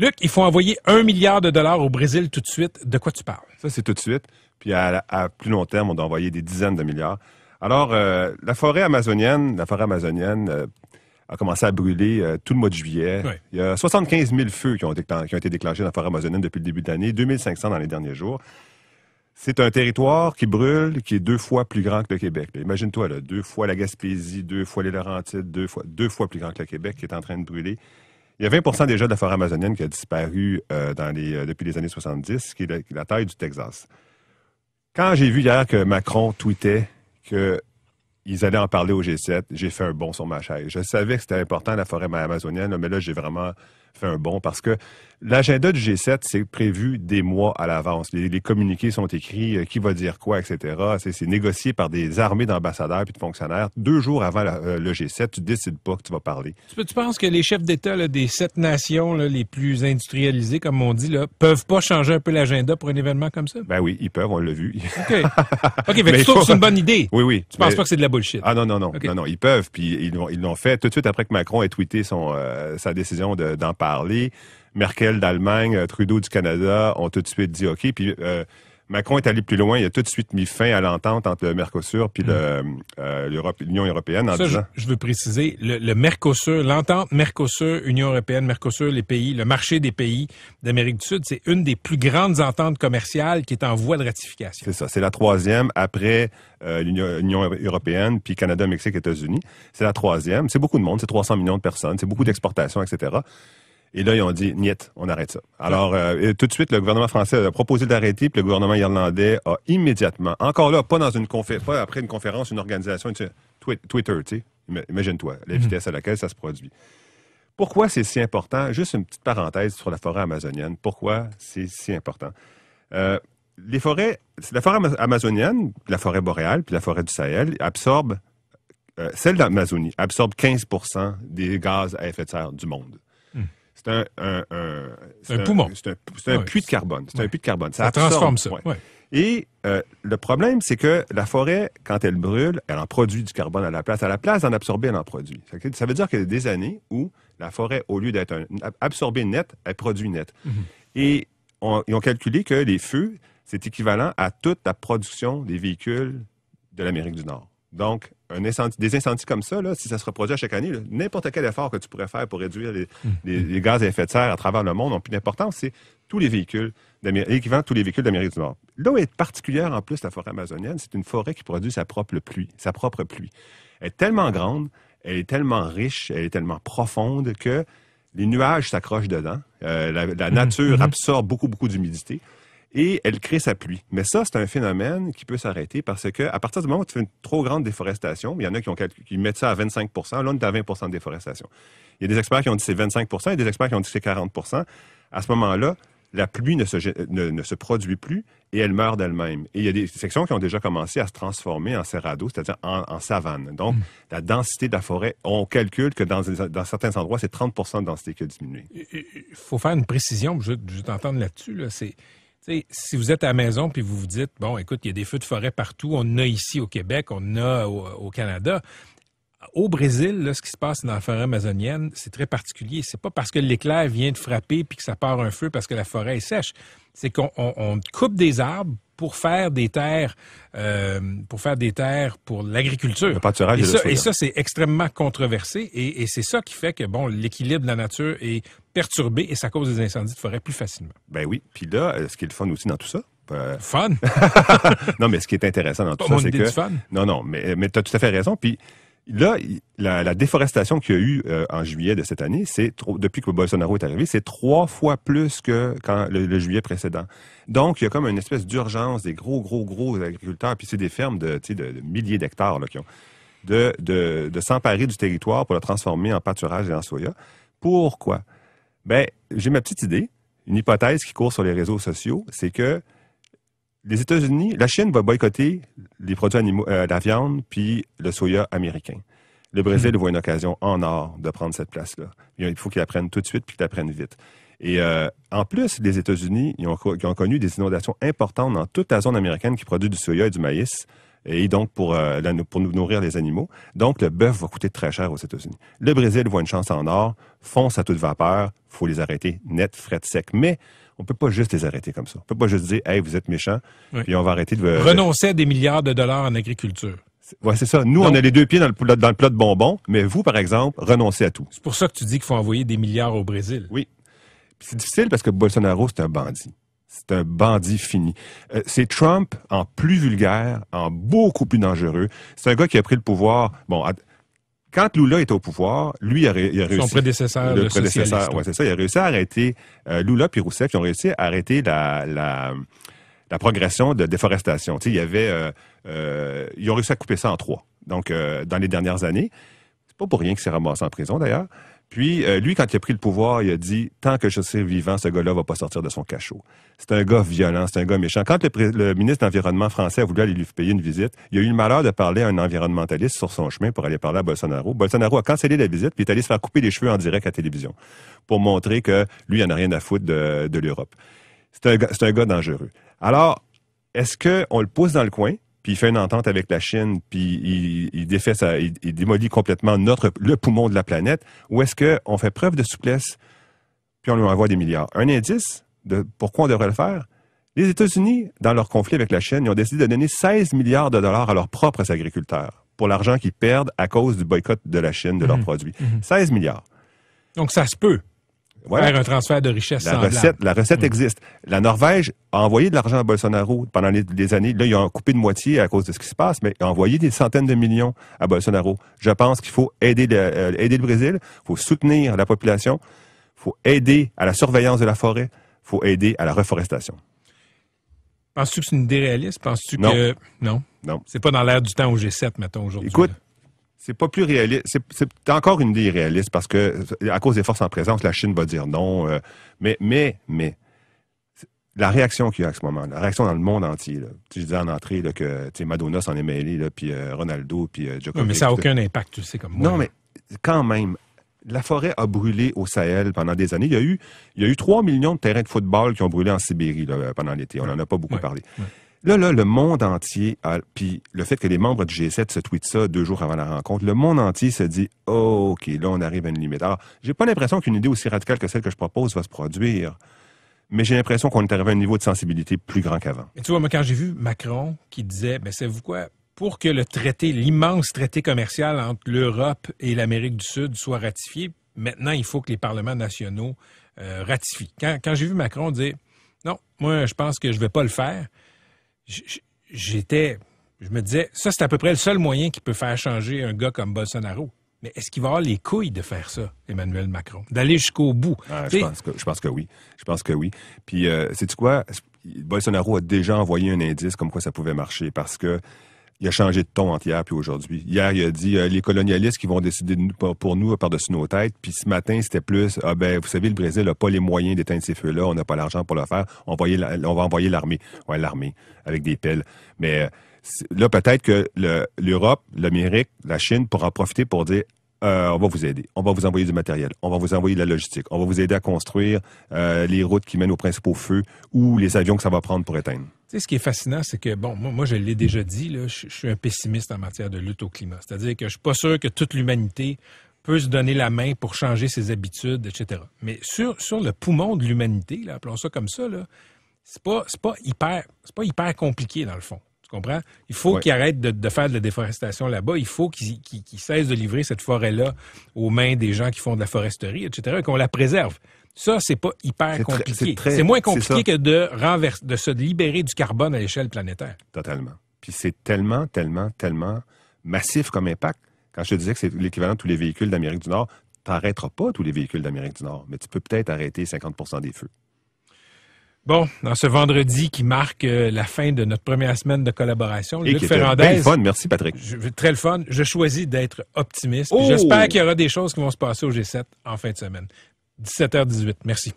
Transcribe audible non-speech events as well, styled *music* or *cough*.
Luc, il faut envoyer un milliard de dollars au Brésil tout de suite. De quoi tu parles? Ça, c'est tout de suite. Puis à, plus long terme, on doit envoyer des dizaines de milliards. Alors, euh, la forêt amazonienne, la forêt amazonienne euh, a commencé à brûler euh, tout le mois de juillet. Il y a 75 000 feux qui ont, été, déclenchés dans la forêt amazonienne depuis le début de l'année, 2500 dans les derniers jours. C'est un territoire qui brûle, qui est deux fois plus grand que le Québec. Imagine-toi, deux fois la Gaspésie, deux fois les Laurentides, deux fois, deux fois plus grand que le Québec qui est en train de brûler. Il y a 20 déjà de la forêt amazonienne qui a disparu euh, euh, depuis les années 70, qui est la, taille du Texas. Quand j'ai vu hier que Macron tweetait qu'ils allaient en parler au G7, j'ai fait un bond sur ma chaise. Je savais que c'était important, la forêt amazonienne, mais là, j'ai vraiment fait un bond parce que l'agenda du G7, c'est prévu des mois à l'avance. Les, communiqués sont écrits, euh, qui va dire quoi, etc. C'est négocié par des armées d'ambassadeurs et de fonctionnaires. Deux jours avant euh, le G7, tu décides pas que tu vas parler. Tu, tu penses que les chefs d'État des sept nations les plus industrialisées, comme on dit, là, peuvent pas changer un peu l'agenda pour un événement comme ça? Ben oui, ils peuvent, on l'a vu. OK. *laughs* OK, mais, que c'est une bonne idée? Oui, oui. Tu ne penses pas que c'est de la bullshit? Ah non, non, non. Non, non, ils peuvent, puis ils l'ont fait tout de suite après que Macron ait tweeté son, euh, sa décision d'en parler Merkel d'Allemagne, euh, Trudeau du Canada ont tout de suite dit OK. Puis euh, Macron est allé plus loin. Il a tout de suite mis fin à l'entente entre le Mercosur puis mm. euh, l'Union européenne. En je, veux préciser, le, Mercosur, l'entente Mercosur, Union européenne, Mercosur, les pays, le marché des pays d'Amérique du Sud, c'est une des plus grandes ententes commerciales qui est en voie de ratification. C'est ça. C'est la troisième après l'Union européenne, puis Canada, Mexique, États-Unis. C'est la troisième. C'est beaucoup de monde. C'est 300 millions de personnes. C'est beaucoup d'exportations, etc. Et là, ils ont dit, niet, on arrête ça. Alors, euh, tout de suite, le gouvernement français a proposé d'arrêter, puis le gouvernement irlandais a immédiatement, encore là, pas une après une conférence, une organisation, Twitter, tu sais, imagine-toi, la mhm. vitesse à laquelle ça se produit. Pourquoi c'est si important? Juste une petite parenthèse sur la forêt amazonienne. Pourquoi c'est si important? Euh, les forêts, la forêt amazonienne, la forêt boréale, puis la forêt du Sahel absorbent, euh, celle d'Amazonie absorbe 15 des gaz à effet de serre du monde c'est un, poumon. C'est un, puits de carbone. C'est un puits de carbone. Ça, transforme ça. Et euh, le problème, c'est que la forêt, quand elle brûle, elle en produit du carbone à la place. À la place d'en absorber, elle en produit. Ça veut dire qu'il y a des années où la forêt, au lieu d'être absorbée net, elle produit net. Mhm. Et ils ont calculé que les feux, c'est équivalent à toute la production des véhicules de l'Amérique du Nord. Donc, des incendies comme ça, si ça se reproduit à chaque année, n'importe quel effort que tu pourrais faire pour réduire hmm. les, gaz à effet de serre à travers le monde n'ont plus d'importance. C'est tous les véhicules, qui tous les véhicules d'Amérique du Nord. L'eau est particulière, en plus, la forêt amazonienne, c'est une forêt qui produit sa propre pluie. Sa propre pluie. Elle est tellement grande, elle est tellement riche, elle est tellement profonde que les nuages s'accrochent dedans. Euh, la, hmm. nature hmm. absorbe beaucoup, beaucoup d'humidité et elle crée sa pluie. Mais ça, c'est un phénomène qui peut s'arrêter parce que à partir du moment où tu fais une trop grande déforestation, il y en a qui, ont, qui mettent ça à 25 là on est à 20 de déforestation. Il y a des experts qui ont dit c'est 25 et des experts qui ont dit c'est 40 À ce moment-là, la pluie ne se, ne, se, produit plus et elle meurt d'elle-même. Et il y a des sections qui ont déjà commencé à se transformer en cerrado, c'est-à-dire en, savane. Donc, hmm. la densité de la forêt, on calcule que dans, certains endroits, c'est 30 de densité qui a diminué. Il faut faire une précision, je, je t'entendre là-dessus. c'est si vous êtes à la maison puis vous vous dites, bon, écoute, il y a des feux de forêt partout, on en a ici au Québec, on en a au, Canada. Au Brésil, là, ce qui se passe dans la forêt amazonienne, c'est très particulier. C'est pas parce que l'éclair vient de frapper puis que ça part un feu parce que la forêt est sèche. C'est qu'on coupe des arbres pour faire des terres, euh, pour faire des terres pour l'agriculture. et, ça, et ça, c'est extrêmement controversé et, c'est ça qui fait que bon, l'équilibre de la nature est perturbé et ça cause des incendies de forêt plus facilement. Ben oui. Puis là, ce qui est le fun aussi dans tout ça, euh, Fun. *laughs* non, mais ce qui est intéressant dans tout ça, c'est que. Fun. Non, non, mais, mais tu as tout à fait raison. Puis Là, la, déforestation qu'il y a eu euh, en juillet de cette année, c'est depuis que Bolsonaro est arrivé, c'est trois fois plus que le, juillet précédent. Donc, il y a comme une espèce d'urgence des gros, gros, gros agriculteurs, puis c'est des fermes de, milliers d'hectares qui ont, de, de s'emparer du territoire pour le transformer en pâturage et en soya. Pourquoi? Ben, j'ai ma petite idée, une hypothèse qui court sur les réseaux sociaux, c'est que les États-Unis, la Chine va boycotter les produits animaux, euh, la viande, puis le soya américain. Le Brésil hmm. voit une occasion en or de prendre cette place-là. Il faut qu'ils la tout de suite, puis qu'ils la vite. Et euh, en plus, les États-Unis, ils ont, connu des inondations importantes dans toute la zone américaine qui produit du soya et du maïs, et donc euh, pour, nous nourrir les animaux. Donc, le bœuf va coûter très cher aux États-Unis. Le Brésil voit une chance en or, fonce à toute vapeur, faut les arrêter net, de sec. Mais on peut pas juste les arrêter comme ça. On peut pas juste dire, hey, vous êtes méchants, et on va arrêter de... Renoncer à des milliards de dollars en agriculture. Oui, c'est ça. Nous, on a les deux pieds dans le, plat de bonbons, mais vous, par exemple, renoncez à tout. C'est pour ça que tu dis qu'il faut envoyer des milliards au Brésil. Oui. C'est difficile parce que Bolsonaro, c'est un bandit. C'est un bandit fini. Euh, c'est Trump en plus vulgaire, en beaucoup plus dangereux. C'est un gars qui a pris le pouvoir. Bon, quand Lula est au pouvoir, lui, il a, réussi. Son prédécesseur, le, c'est ça. Il a réussi à arrêter euh, Lula puis Rousseff. Ils ont réussi à arrêter la, la, progression de déforestation. Tu sais, il y avait, euh, euh ils ont réussi à couper ça en trois. Donc, euh, dans les dernières années, c'est pas pour rien qu'il s'est ramassé en prison d'ailleurs. Puis, euh, lui, quand il a pris le pouvoir, il a dit Tant que je serai vivant, ce gars-là va pas sortir de son cachot. C'est un gars violent, c'est un gars méchant. Quand le, ministre de l'Environnement français a voulu aller lui payer une visite, il a eu le malheur de parler à un environnementaliste sur son chemin pour aller parler à Bolsonaro. Bolsonaro a cancellé la visite, puis il est allé se faire couper les cheveux en direct à la télévision pour montrer que lui, il n'en a rien à foutre de, l'Europe. C'est un, un gars dangereux. Alors, est-ce qu'on le pousse dans le coin puis il fait une entente avec la Chine, puis il, démolit complètement notre le poumon de la planète, ou est-ce qu'on fait preuve de souplesse, puis on lui envoie des milliards? Un indice de pourquoi on devrait le faire? Les États-Unis, dans leur conflit avec la Chine, ils ont décidé de donner 16 milliards de dollars à leurs propres agriculteurs pour l'argent qu'ils perdent à cause du boycott de la Chine de leurs mhm. produits. 16 mhm. milliards. Donc ça se peut. Faire un transfert de richesse la recette, la recette mm. existe. La Norvège a envoyé de l'argent à Bolsonaro pendant des années. Là, ils ont coupé de moitié à cause de ce qui se passe, mais ils a envoyé des centaines de millions à Bolsonaro. Je pense qu'il faut aider le, euh, le Brésil, il faut soutenir la population, il faut aider à la surveillance de la forêt, il faut aider à la reforestation. Penses-tu que c'est une idée réaliste? Penses-tu que... Non. Non. C'est pas dans l'air du temps au G7, mettons, aujourd'hui. Écoute, c'est pas plus réaliste. C'est encore une idée irréaliste parce que, à cause des forces en présence, la Chine va dire non. Euh, mais, mais, mais, la réaction qu'il y a à ce moment, la réaction dans le monde entier. Tu disais en entrée que Madonna s'en est mêlée, puis euh, Ronaldo, puis euh, Djokovic. mais ça n'a aucun impact, tu sais, comme moi. Non, mais quand même, la forêt a brûlé au Sahel pendant des années. Il y a eu, il y a eu 3 millions de terrains de football qui ont brûlé en Sibérie pendant l'été. On n'en a pas beaucoup parlé. Là, là, le monde entier, puis le fait que les membres du G7 se tweetent ça deux jours avant la rencontre, le monde entier se dit oh, OK, là, on arrive à une limite. Alors, j'ai pas l'impression qu'une idée aussi radicale que celle que je propose va se produire, mais j'ai l'impression qu'on est arrivé à un niveau de sensibilité plus grand qu'avant. et tu vois, moi, quand j'ai vu Macron qui disait Mais ben, c'est vous quoi pour que le traité, l'immense traité commercial entre l'Europe et l'Amérique du Sud soit ratifié, maintenant, il faut que les parlements nationaux euh, ratifient. Quand, quand j'ai vu Macron dire non, moi, je pense que je vais pas le faire j'étais, je me disais, ça c'est à peu près le seul moyen qui peut faire changer un gars comme Bolsonaro. Mais est-ce qu'il va avoir les couilles de faire ça, Emmanuel Macron, d'aller jusqu'au bout? je, pense que, oui. Je pense que oui. Puis, c'est euh, quoi? Bolsonaro a déjà envoyé un indice comme quoi ça pouvait marcher parce que il a changé de ton entière, puis aujourd'hui. Hier, il a dit euh, les colonialistes qui vont décider de nous, pour nous euh, par-dessus nos têtes. Puis ce matin, c'était plus ah ben vous savez le Brésil n'a pas les moyens d'éteindre ces feux-là, on n'a pas l'argent pour le faire. On, va envoyer l'armée, ouais l'armée avec des pelles. Mais euh, là peut-être que l'Europe, l'Amérique, la Chine pourra profiter pour dire on va vous aider. On va vous envoyer du matériel. On va vous envoyer de la logistique. On va vous aider à construire les routes qui mènent aux principaux feux ou les avions que ça va prendre pour éteindre. Tu sais, ce qui est fascinant, c'est que, bon, moi, je l'ai déjà dit, je, suis un pessimiste en matière de lutte au climat. C'est-à-dire que je suis pas sûr que toute l'humanité peut se donner la main pour changer ses habitudes, etc. Mais sur, sur le poumon de l'humanité, appelons ça comme ça, ce n'est pas, pas hyper, pas hyper compliqué, dans le fond. Tu comprends? Il faut qu'ils arrêtent de, faire de la déforestation là-bas. Il faut qu'ils cessent de livrer cette forêt-là aux mains des gens qui font de la foresterie, etc., et qu'on la préserve. Ça, c'est pas hyper compliqué. C'est moins compliqué que de, de se libérer du carbone à l'échelle planétaire. Totalement. Puis c'est tellement, tellement, tellement massif comme impact. Quand je te disais que c'est l'équivalent de tous les véhicules d'Amérique du Nord, t'arrêteras pas tous les véhicules d'Amérique du Nord, mais tu peux peut-être arrêter 50 des feux. Bon, dans ce vendredi qui marque euh, la fin de notre première semaine de collaboration, Et Luc qui Très fun, merci Patrick. très le fun. Je choisis d'être optimiste. Oh! J'espère qu'il y aura des choses qui vont se passer au G7 en fin de semaine. 17h18. Merci.